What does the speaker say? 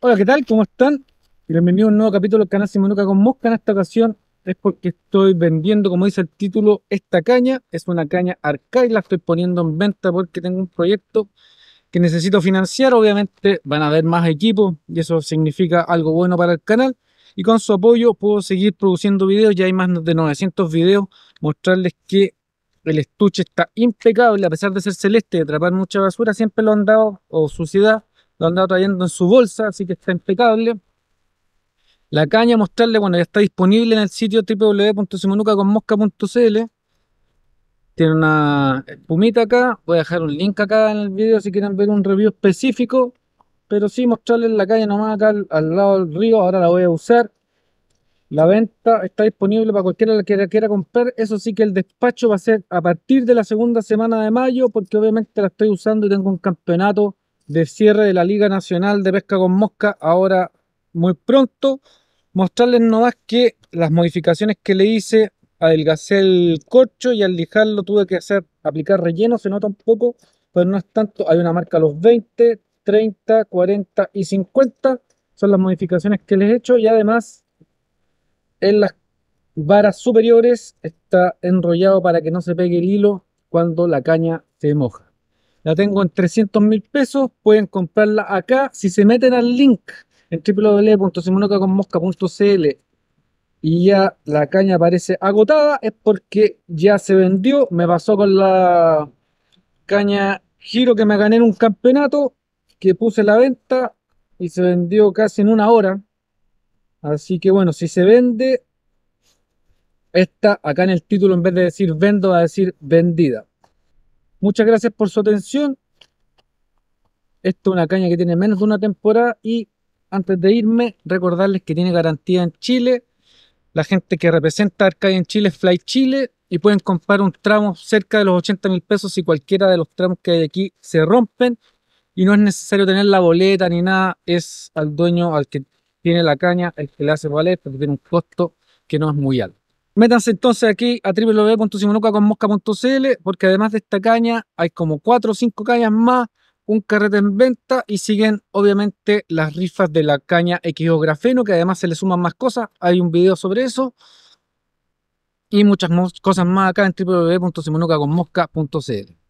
Hola, ¿qué tal? ¿Cómo están? Bienvenidos a un nuevo capítulo del canal Simonuca con Mosca. En esta ocasión es porque estoy vendiendo, como dice el título, esta caña. Es una caña y la estoy poniendo en venta porque tengo un proyecto que necesito financiar. Obviamente van a haber más equipos y eso significa algo bueno para el canal. Y con su apoyo puedo seguir produciendo videos. Ya hay más de 900 videos. Mostrarles que el estuche está impecable, a pesar de ser celeste, y atrapar mucha basura, siempre lo han dado, o suciedad, lo andaba trayendo en su bolsa, así que está impecable. La caña, mostrarle, bueno, ya está disponible en el sitio www.simonucaconmosca.cl. Tiene una espumita acá, voy a dejar un link acá en el video si quieren ver un review específico. Pero sí, mostrarles la caña nomás acá al, lado del río, ahora la voy a usar. La venta está disponible para cualquiera que la quiera comprar. Eso sí que el despacho va a ser a partir de la segunda semana de mayo, porque obviamente la estoy usando y tengo un campeonato de cierre de la Liga Nacional de Pesca con Mosca, ahora muy pronto, mostrarles nomás que las modificaciones que le hice, adelgacé el corcho y al lijarlo tuve que hacer, aplicar relleno, se nota un poco, pero no es tanto, hay una marca a los 20, 30, 40 y 50, son las modificaciones que les he hecho y además en las varas superiores está enrollado para que no se pegue el hilo cuando la caña se moja. La tengo en 300 mil pesos. Pueden comprarla acá si se meten al link en www.simonocaconmosca.cl y ya la caña aparece agotada. Es porque ya se vendió. Me pasó con la caña giro que me gané en un campeonato que puse la venta y se vendió casi en una hora. Así que bueno, si se vende, esta acá en el título en vez de decir vendo va a decir vendida. Muchas gracias por su atención. Esto es una caña que tiene menos de una temporada y antes de irme, recordarles que tiene garantía en Chile. La gente que representa Arcadia en Chile es Fly Chile y pueden comprar un tramo cerca de los 80 mil pesos si cualquiera de los tramos que hay aquí se rompen y no es necesario tener la boleta ni nada, es al dueño, al que tiene la caña, el que le hace valer, porque tiene un costo que no es muy alto. Métanse entonces aquí a www.simonucaconmosca.cl porque además de esta caña hay como 4 o 5 cañas más, un carrete en venta y siguen obviamente las rifas de la caña Grafeno que además se le suman más cosas, hay un video sobre eso y muchas cosas más acá en www.simonucaconmosca.cl.